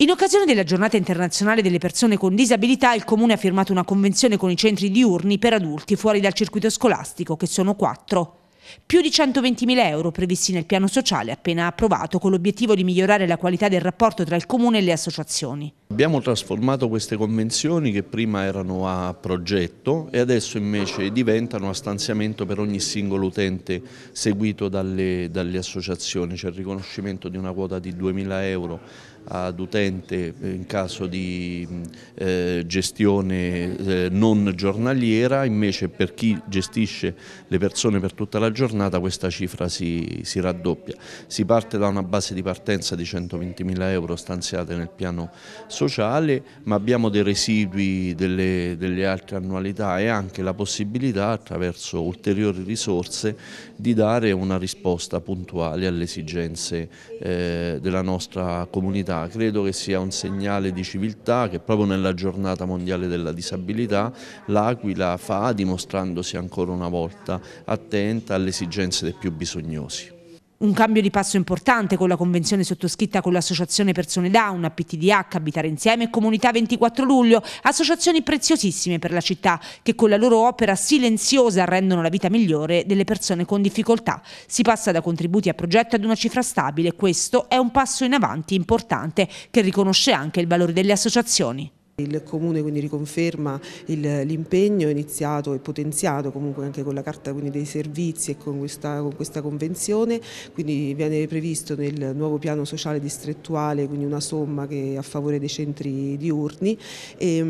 In occasione della giornata internazionale delle persone con disabilità, il Comune ha firmato una convenzione con i centri diurni per adulti fuori dal circuito scolastico, che sono quattro. Più di 120.000 euro previsti nel piano sociale appena approvato con l'obiettivo di migliorare la qualità del rapporto tra il Comune e le associazioni. Abbiamo trasformato queste convenzioni che prima erano a progetto e adesso invece diventano a stanziamento per ogni singolo utente seguito dalle, dalle associazioni. C'è il riconoscimento di una quota di 2.000 euro ad utente in caso di eh, gestione eh, non giornaliera, invece per chi gestisce le persone per tutta la giornata giornata questa cifra si, si, raddoppia. Si parte da una base di partenza di 120.000 euro stanziate nel piano sociale, ma abbiamo dei residui delle, delle altre annualità e anche la possibilità attraverso ulteriori risorse di dare una risposta puntuale alle esigenze eh, della nostra comunità. Credo che sia un segnale di civiltà che proprio nella giornata mondiale della disabilità l'Aquila fa dimostrandosi ancora una volta attenta alle esigenze dei più bisognosi. Un cambio di passo importante con la convenzione sottoscritta con l'Associazione Persone Down, PTDH, Abitare Insieme e Comunità 24 Luglio, associazioni preziosissime per la città che con la loro opera silenziosa rendono la vita migliore delle persone con difficoltà. Si passa da contributi a progetto ad una cifra stabile, questo è un passo in avanti importante che riconosce anche il valore delle associazioni. Il Comune quindi riconferma l'impegno iniziato e potenziato comunque anche con la Carta dei Servizi e con questa, con questa, Convenzione, quindi viene previsto nel nuovo piano sociale distrettuale quindi una somma che a favore dei centri diurni, e, ehm,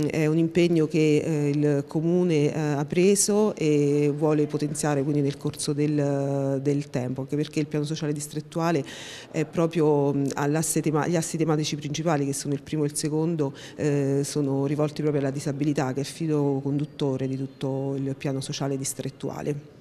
mh, è un impegno che eh, il Comune eh, ha preso e vuole potenziare quindi nel corso del, del, tempo, anche perché il piano sociale distrettuale è proprio mh, tema, agli assi tematici principali che sono il primo e il secondo eh, sono rivolti proprio alla disabilità che è il filo conduttore di tutto il piano sociale distrettuale.